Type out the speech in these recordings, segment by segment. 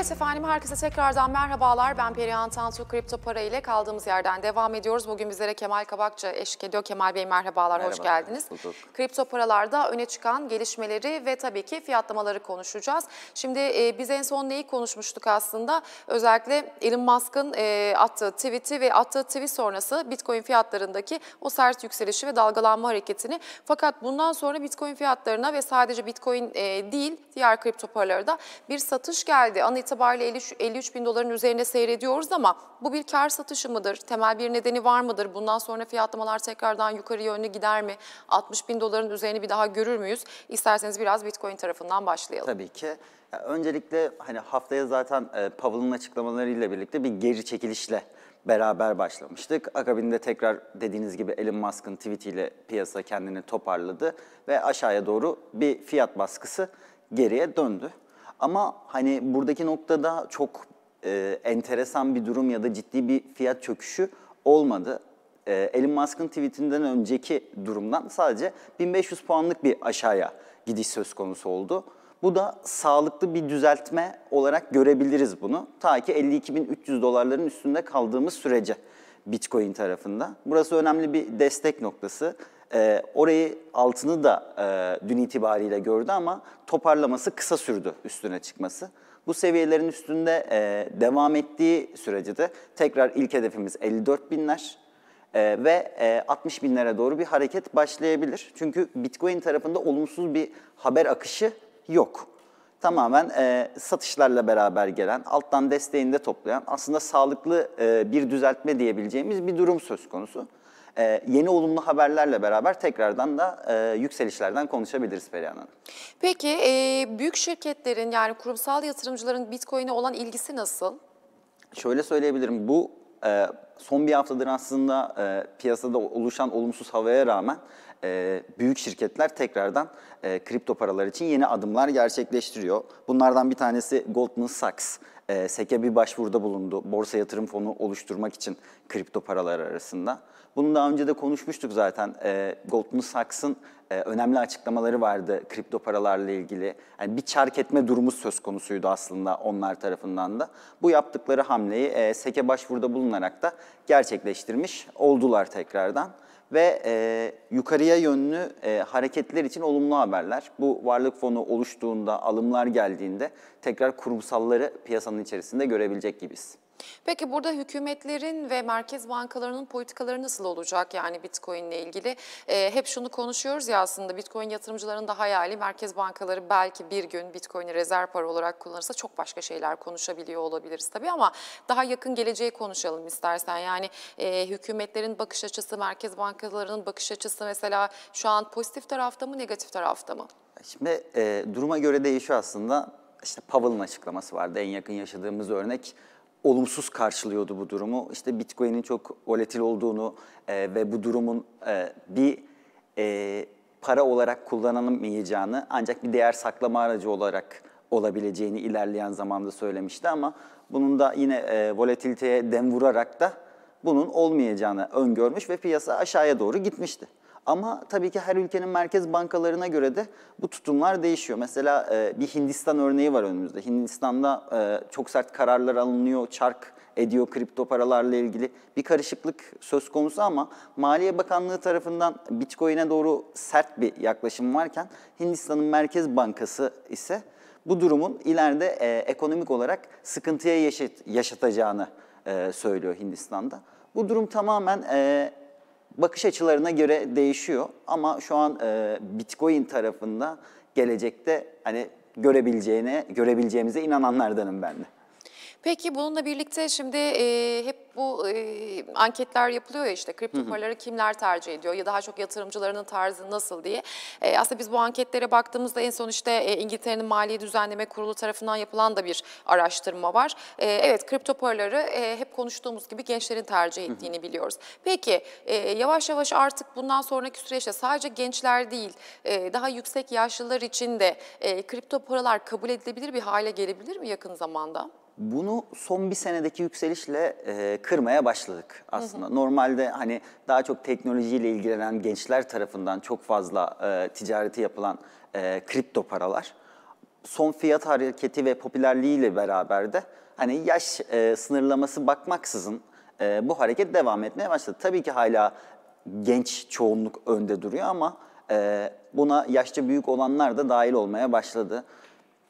Evet efendim herkese tekrardan merhabalar. Ben Perihan Tantu Kripto Para ile kaldığımız yerden devam ediyoruz. Bugün bizlere Kemal Kabakçı eşlik ediyor. Kemal Bey merhabalar, Merhaba, hoş geldiniz. Bulduk. Kripto paralarda öne çıkan gelişmeleri ve tabii ki fiyatlamaları konuşacağız. Şimdi e, biz en son neyi konuşmuştuk aslında? Özellikle Elon Musk'ın e, attığı tweet'i ve attığı tweet sonrası Bitcoin fiyatlarındaki o sert yükselişi ve dalgalanma hareketini. Fakat bundan sonra Bitcoin fiyatlarına ve sadece Bitcoin e, değil diğer kripto paralara da bir satış geldi. Anı itibariyle 53 bin doların üzerine seyrediyoruz ama bu bir kar satışı mıdır? Temel bir nedeni var mıdır? Bundan sonra fiyatlamalar tekrardan yukarı yönlü gider mi? 60 bin doların üzerine bir daha görür müyüz? İsterseniz biraz Bitcoin tarafından başlayalım. Tabii ki. öncelikle hani haftaya zaten e, Powell'ın açıklamalarıyla birlikte bir geri çekilişle beraber başlamıştık. Akabinde tekrar dediğiniz gibi Elon Musk'ın tweetiyle piyasa kendini toparladı ve aşağıya doğru bir fiyat baskısı geriye döndü. Ama hani buradaki noktada çok e, enteresan bir durum ya da ciddi bir fiyat çöküşü olmadı. E, Elon Musk'ın tweetinden önceki durumdan sadece 1500 puanlık bir aşağıya gidiş söz konusu oldu. Bu da sağlıklı bir düzeltme olarak görebiliriz bunu. Ta ki 52.300 dolarların üstünde kaldığımız sürece Bitcoin tarafında. Burası önemli bir destek noktası. E, orayı altını da e, dün itibariyle gördü ama toparlaması kısa sürdü üstüne çıkması. Bu seviyelerin üstünde e, devam ettiği sürece de tekrar ilk hedefimiz 54 binler e, ve e, 60 binlere doğru bir hareket başlayabilir. Çünkü Bitcoin tarafında olumsuz bir haber akışı yok. Tamamen e, satışlarla beraber gelen, alttan desteğini de toplayan, aslında sağlıklı e, bir düzeltme diyebileceğimiz bir durum söz konusu e, yeni olumlu haberlerle beraber tekrardan da e, yükselişlerden konuşabiliriz Perihan Hanım. Peki e, büyük şirketlerin yani kurumsal yatırımcıların Bitcoin'e olan ilgisi nasıl? Şöyle söyleyebilirim bu e, son bir haftadır aslında e, piyasada oluşan olumsuz havaya rağmen e, büyük şirketler tekrardan e, kripto paralar için yeni adımlar gerçekleştiriyor. Bunlardan bir tanesi Goldman Sachs. E, SEC'e bir başvuruda bulundu. Borsa yatırım fonu oluşturmak için kripto paralar arasında. Bunu daha önce de konuşmuştuk zaten. E, Goldman Sachs'ın e, önemli açıklamaları vardı kripto paralarla ilgili. Yani bir çark etme durumu söz konusuydu aslında onlar tarafından da. Bu yaptıkları hamleyi e, SEC'e başvuruda bulunarak da gerçekleştirmiş oldular tekrardan ve e, yukarıya yönlü e, hareketler için olumlu haberler. Bu varlık fonu oluştuğunda, alımlar geldiğinde tekrar kurumsalları piyasanın içerisinde görebilecek gibiyiz. Peki burada hükümetlerin ve merkez bankalarının politikaları nasıl olacak yani Bitcoin ile ilgili? E, hep şunu konuşuyoruz ya aslında Bitcoin yatırımcıların da hayali merkez bankaları belki bir gün Bitcoin'i rezerv para olarak kullanırsa çok başka şeyler konuşabiliyor olabiliriz tabii ama daha yakın geleceği konuşalım istersen. Yani e, hükümetlerin bakış açısı, merkez bankalarının bakış açısı mesela şu an pozitif tarafta mı negatif tarafta mı? Şimdi e, duruma göre değişiyor aslında. İşte Powell'ın açıklaması vardı en yakın yaşadığımız örnek olumsuz karşılıyordu bu durumu. İşte Bitcoin'in çok volatil olduğunu e, ve bu durumun e, bir e, para olarak kullanılamayacağını ancak bir değer saklama aracı olarak olabileceğini ilerleyen zamanda söylemişti ama bunun da yine e, volatiliteye dem vurarak da bunun olmayacağını öngörmüş ve piyasa aşağıya doğru gitmişti. Ama tabii ki her ülkenin merkez bankalarına göre de bu tutumlar değişiyor. Mesela e, bir Hindistan örneği var önümüzde. Hindistan'da e, çok sert kararlar alınıyor, çark ediyor kripto paralarla ilgili. Bir karışıklık söz konusu ama Maliye Bakanlığı tarafından Bitcoin'e doğru sert bir yaklaşım varken Hindistan'ın Merkez Bankası ise bu durumun ileride e, ekonomik olarak sıkıntıya yaşat, yaşatacağını e, söylüyor Hindistan'da. Bu durum tamamen e, bakış açılarına göre değişiyor ama şu an e, Bitcoin tarafında gelecekte hani görebileceğine, görebileceğimize inananlardanım ben de. Peki bununla birlikte şimdi e, hep bu e, anketler yapılıyor ya işte kripto paraları kimler tercih ediyor ya daha çok yatırımcılarının tarzı nasıl diye. E, aslında biz bu anketlere baktığımızda en son işte e, İngiltere'nin Maliye Düzenleme Kurulu tarafından yapılan da bir araştırma var. E, evet kripto paraları e, hep konuştuğumuz gibi gençlerin tercih ettiğini biliyoruz. Peki e, yavaş yavaş artık bundan sonraki süreçte sadece gençler değil e, daha yüksek yaşlılar için de e, kripto paralar kabul edilebilir bir hale gelebilir mi yakın zamanda? bunu son bir senedeki yükselişle e, kırmaya başladık aslında. Hı hı. Normalde hani daha çok teknolojiyle ilgilenen gençler tarafından çok fazla e, ticareti yapılan e, kripto paralar son fiyat hareketi ve popülerliğiyle beraber de hani yaş e, sınırlaması bakmaksızın e, bu hareket devam etmeye başladı. Tabii ki hala genç çoğunluk önde duruyor ama e, buna yaşça büyük olanlar da dahil olmaya başladı.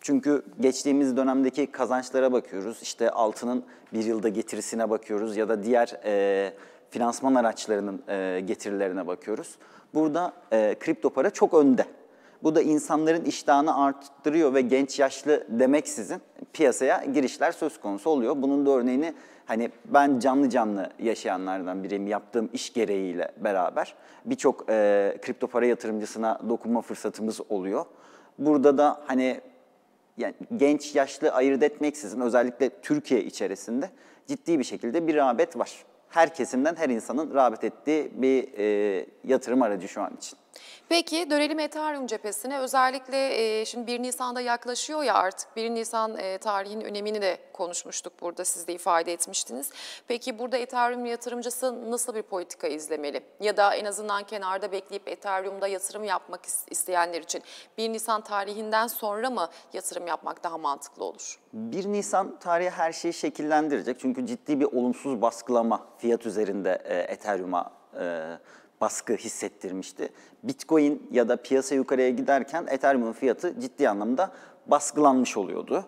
Çünkü geçtiğimiz dönemdeki kazançlara bakıyoruz. İşte altının bir yılda getirisine bakıyoruz ya da diğer e, finansman araçlarının e, getirilerine bakıyoruz. Burada e, kripto para çok önde. Bu da insanların iştahını arttırıyor ve genç yaşlı demeksizin piyasaya girişler söz konusu oluyor. Bunun da örneğini hani ben canlı canlı yaşayanlardan biriyim yaptığım iş gereğiyle beraber birçok e, kripto para yatırımcısına dokunma fırsatımız oluyor. Burada da hani yani genç yaşlı ayırt etmeksizin özellikle Türkiye içerisinde ciddi bir şekilde bir rağbet var. Her kesimden her insanın rağbet ettiği bir e, yatırım aracı şu an için. Peki dönelim Ethereum cephesine. Özellikle e, şimdi 1 Nisan'da yaklaşıyor ya artık 1 Nisan e, tarihinin önemini de konuşmuştuk burada siz de ifade etmiştiniz. Peki burada Ethereum yatırımcısı nasıl bir politika izlemeli? Ya da en azından kenarda bekleyip Ethereum'da yatırım yapmak isteyenler için 1 Nisan tarihinden sonra mı yatırım yapmak daha mantıklı olur? 1 Nisan tarihi her şeyi şekillendirecek. Çünkü ciddi bir olumsuz baskılama fiyat üzerinde e, Ethereum'a e, baskı hissettirmişti. Bitcoin ya da piyasa yukarıya giderken Ethereum'un fiyatı ciddi anlamda baskılanmış oluyordu.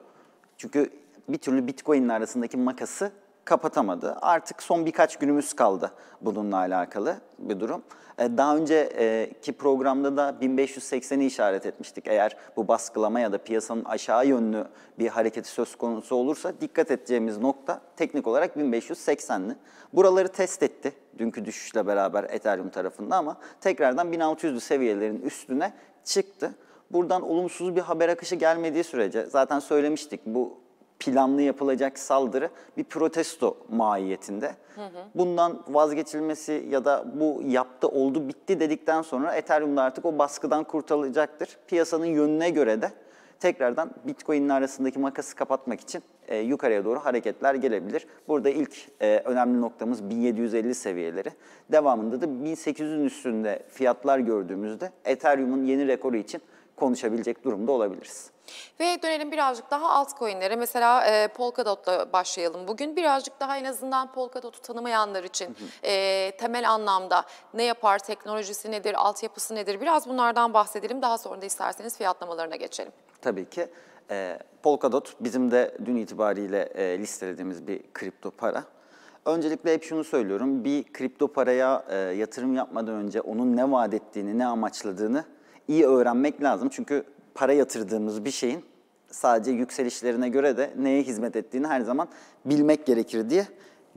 Çünkü bir türlü Bitcoin'in arasındaki makası kapatamadı. Artık son birkaç günümüz kaldı bununla alakalı bir durum. E, daha önceki e, programda da 1580'i işaret etmiştik. Eğer bu baskılama ya da piyasanın aşağı yönlü bir hareketi söz konusu olursa dikkat edeceğimiz nokta teknik olarak 1580'li. Buraları test etti dünkü düşüşle beraber Ethereum tarafında ama tekrardan 1600'lü seviyelerin üstüne çıktı. Buradan olumsuz bir haber akışı gelmediği sürece zaten söylemiştik bu planlı yapılacak saldırı bir protesto mahiyetinde. Hı hı. Bundan vazgeçilmesi ya da bu yaptı oldu bitti dedikten sonra Ethereum'da artık o baskıdan kurtulacaktır. Piyasanın yönüne göre de tekrardan Bitcoin'in arasındaki makası kapatmak için e, yukarıya doğru hareketler gelebilir. Burada ilk e, önemli noktamız 1750 seviyeleri. Devamında da 1800'ün üstünde fiyatlar gördüğümüzde Ethereum'un yeni rekoru için konuşabilecek durumda olabiliriz. Ve dönelim birazcık daha altcoin'lere. Mesela e, Polkadot'la başlayalım bugün. Birazcık daha en azından Polkadot'u tanımayanlar için e, temel anlamda ne yapar, teknolojisi nedir, altyapısı nedir biraz bunlardan bahsedelim. Daha sonra da isterseniz fiyatlamalarına geçelim. Tabii ki. E, Polkadot bizim de dün itibariyle e, listelediğimiz bir kripto para. Öncelikle hep şunu söylüyorum. Bir kripto paraya e, yatırım yapmadan önce onun ne vaat ettiğini, ne amaçladığını iyi öğrenmek lazım. Çünkü para yatırdığımız bir şeyin sadece yükselişlerine göre de neye hizmet ettiğini her zaman bilmek gerekir diye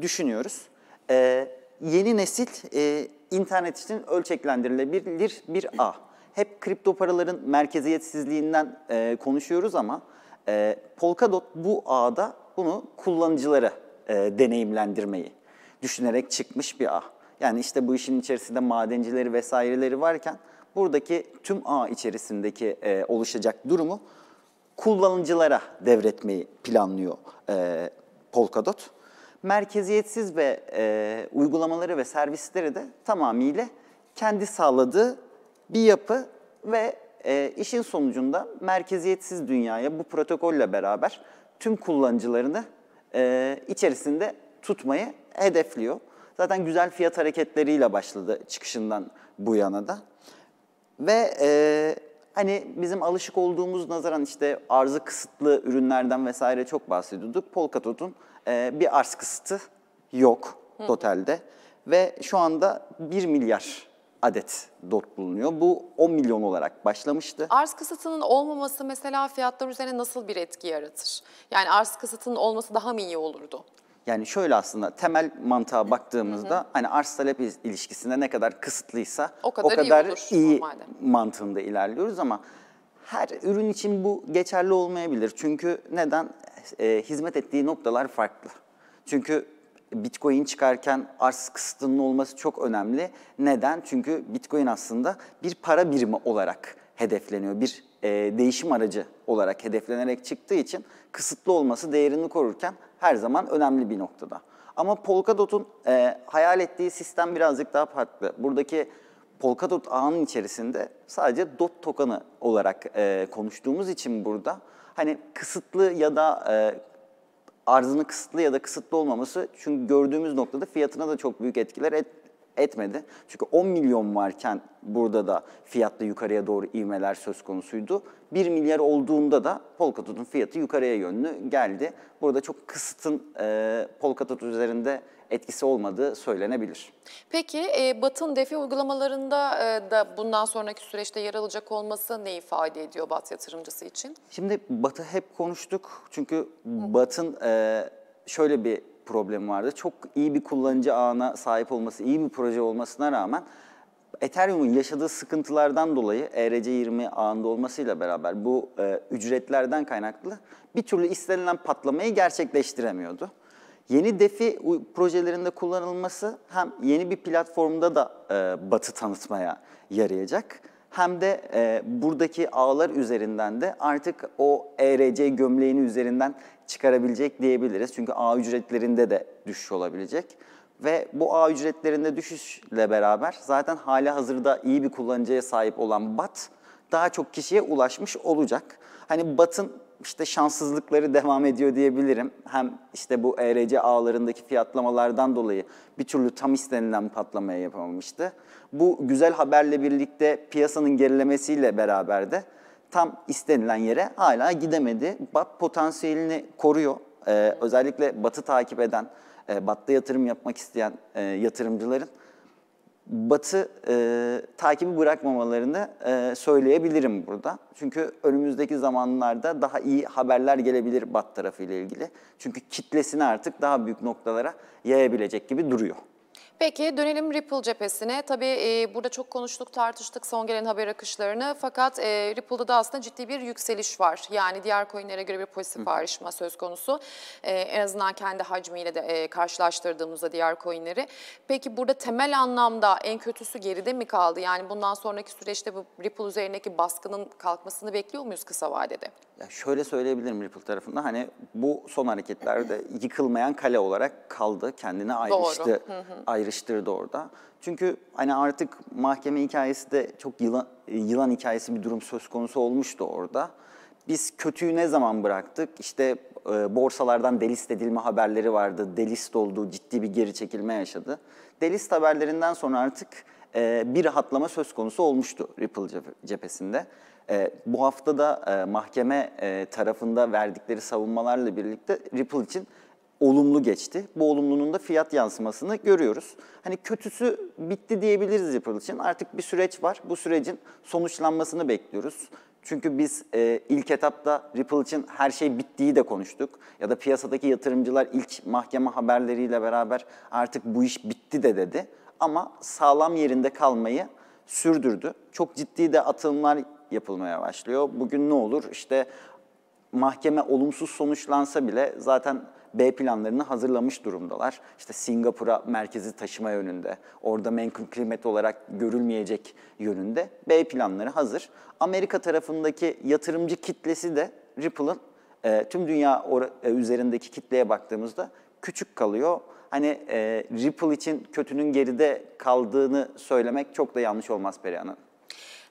düşünüyoruz. Ee, yeni nesil e, internet için ölçeklendirilebilir bir A. Hep kripto paraların merkeziyetsizliğinden e, konuşuyoruz ama e, Polkadot bu ağda bunu kullanıcılara e, deneyimlendirmeyi düşünerek çıkmış bir ağ. Yani işte bu işin içerisinde madencileri vesaireleri varken buradaki tüm ağ içerisindeki e, oluşacak durumu kullanıcılara devretmeyi planlıyor e, Polkadot. Merkeziyetsiz ve e, uygulamaları ve servisleri de tamamıyla kendi sağladığı bir yapı ve e, işin sonucunda merkeziyetsiz dünyaya bu protokolle beraber tüm kullanıcılarını e, içerisinde tutmayı hedefliyor. Zaten güzel fiyat hareketleriyle başladı çıkışından bu yana da. Ve e, hani bizim alışık olduğumuz nazaran işte arzı kısıtlı ürünlerden vesaire çok bahsediyorduk. Polkadot'un e, bir arz kısıtı yok Hı. totalde ve şu anda 1 milyar adet dot bulunuyor. Bu 10 milyon olarak başlamıştı. Arz kısıtının olmaması mesela fiyatlar üzerine nasıl bir etki yaratır? Yani arz kısıtının olması daha mı iyi olurdu? Yani şöyle aslında temel mantığa baktığımızda hı hı. hani arz talep ilişkisinde ne kadar kısıtlıysa o kadar, o kadar iyi, olur, iyi mantığında ilerliyoruz ama her ürün için bu geçerli olmayabilir. Çünkü neden? E, hizmet ettiği noktalar farklı. Çünkü Bitcoin çıkarken arz kısıtının olması çok önemli. Neden? Çünkü Bitcoin aslında bir para birimi olarak hedefleniyor. Bir e, değişim aracı olarak hedeflenerek çıktığı için kısıtlı olması değerini korurken her zaman önemli bir noktada. Ama Polkadot'un e, hayal ettiği sistem birazcık daha farklı. Buradaki Polkadot ağının içerisinde sadece DOT tokenı olarak e, konuştuğumuz için burada hani kısıtlı ya da e, arzını kısıtlı ya da kısıtlı olmaması çünkü gördüğümüz noktada fiyatına da çok büyük etkiler et, etmedi. Çünkü 10 milyon varken burada da fiyatta yukarıya doğru ivmeler söz konusuydu. 1 milyar olduğunda da Polkadot'un fiyatı yukarıya yönlü geldi. Burada çok kısıtın e, Polkadot üzerinde etkisi olmadığı söylenebilir. Peki e, Bat'ın defi uygulamalarında e, da bundan sonraki süreçte yer alacak olması ne ifade ediyor Bat yatırımcısı için? Şimdi Bat'ı hep konuştuk çünkü Bat'ın e, şöyle bir Problemi vardı. Çok iyi bir kullanıcı ağına sahip olması, iyi bir proje olmasına rağmen Ethereum'un yaşadığı sıkıntılardan dolayı ERC20 ağında olmasıyla beraber bu e, ücretlerden kaynaklı bir türlü istenilen patlamayı gerçekleştiremiyordu. Yeni DeFi projelerinde kullanılması hem yeni bir platformda da e, batı tanıtmaya yarayacak hem de e, buradaki ağlar üzerinden de artık o ERC gömleğini üzerinden çıkarabilecek diyebiliriz. Çünkü A ücretlerinde de düşüş olabilecek. Ve bu A ücretlerinde düşüşle beraber zaten hala hazırda iyi bir kullanıcıya sahip olan BAT daha çok kişiye ulaşmış olacak. Hani BAT'ın işte şanssızlıkları devam ediyor diyebilirim. Hem işte bu ERC ağlarındaki fiyatlamalardan dolayı bir türlü tam istenilen patlamaya yapamamıştı. Bu güzel haberle birlikte piyasanın gerilemesiyle beraber de tam istenilen yere hala gidemedi. BAT potansiyelini koruyor. Ee, özellikle BAT'ı takip eden, e, BAT'ta yatırım yapmak isteyen e, yatırımcıların Batı e, takibi bırakmamalarını e, söyleyebilirim burada. Çünkü önümüzdeki zamanlarda daha iyi haberler gelebilir Bat tarafıyla ilgili. Çünkü kitlesini artık daha büyük noktalara yayabilecek gibi duruyor. Peki dönelim Ripple cephesine. Tabii e, burada çok konuştuk, tartıştık son gelen haber akışlarını. Fakat e, Ripple'da da aslında ciddi bir yükseliş var. Yani diğer coinlere göre bir pozitif ayrışma söz konusu. E, en azından kendi hacmiyle de e, karşılaştırdığımızda diğer coinleri. Peki burada temel anlamda en kötüsü geride mi kaldı? Yani bundan sonraki süreçte bu Ripple üzerindeki baskının kalkmasını bekliyor muyuz kısa vadede? Ya şöyle söyleyebilirim Ripple tarafında hani bu son hareketlerde yıkılmayan kale olarak kaldı. Kendine ayrıştı. Doğru. Hı hı. ayrıştı ayrıştırdı orada. Çünkü hani artık mahkeme hikayesi de çok yılan, yılan hikayesi bir durum söz konusu olmuştu orada. Biz kötüyü ne zaman bıraktık? İşte e, borsalardan delist edilme haberleri vardı. Delist olduğu ciddi bir geri çekilme yaşadı. Delist haberlerinden sonra artık e, bir rahatlama söz konusu olmuştu Ripple cephesinde. E, bu hafta da e, mahkeme e, tarafında verdikleri savunmalarla birlikte Ripple için olumlu geçti. Bu olumlunun da fiyat yansımasını görüyoruz. Hani kötüsü bitti diyebiliriz Ripple için. Artık bir süreç var. Bu sürecin sonuçlanmasını bekliyoruz. Çünkü biz e, ilk etapta Ripple için her şey bittiği de konuştuk. Ya da piyasadaki yatırımcılar ilk mahkeme haberleriyle beraber artık bu iş bitti de dedi. Ama sağlam yerinde kalmayı sürdürdü. Çok ciddi de atılımlar yapılmaya başlıyor. Bugün ne olur? İşte mahkeme olumsuz sonuçlansa bile zaten B planlarını hazırlamış durumdalar. İşte Singapur'a merkezi taşıma yönünde, orada menkul kıymet olarak görülmeyecek yönünde B planları hazır. Amerika tarafındaki yatırımcı kitlesi de Ripple'ın e, tüm dünya e, üzerindeki kitleye baktığımızda küçük kalıyor. Hani e, Ripple için kötünün geride kaldığını söylemek çok da yanlış olmaz Perihan Hanım.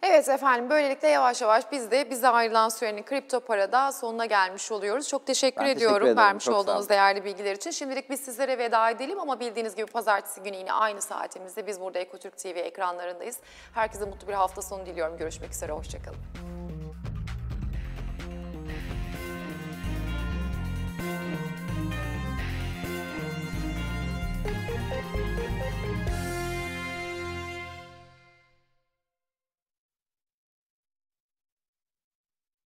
Evet efendim böylelikle yavaş yavaş biz de bize ayrılan sürenin kripto parada sonuna gelmiş oluyoruz. Çok teşekkür ben ediyorum teşekkür vermiş Çok olduğunuz değerli bilgiler için. Şimdilik biz sizlere veda edelim ama bildiğiniz gibi pazartesi günü yine aynı saatimizde biz burada Ekotürk TV ekranlarındayız. Herkese mutlu bir hafta sonu diliyorum. Görüşmek üzere, hoşçakalın.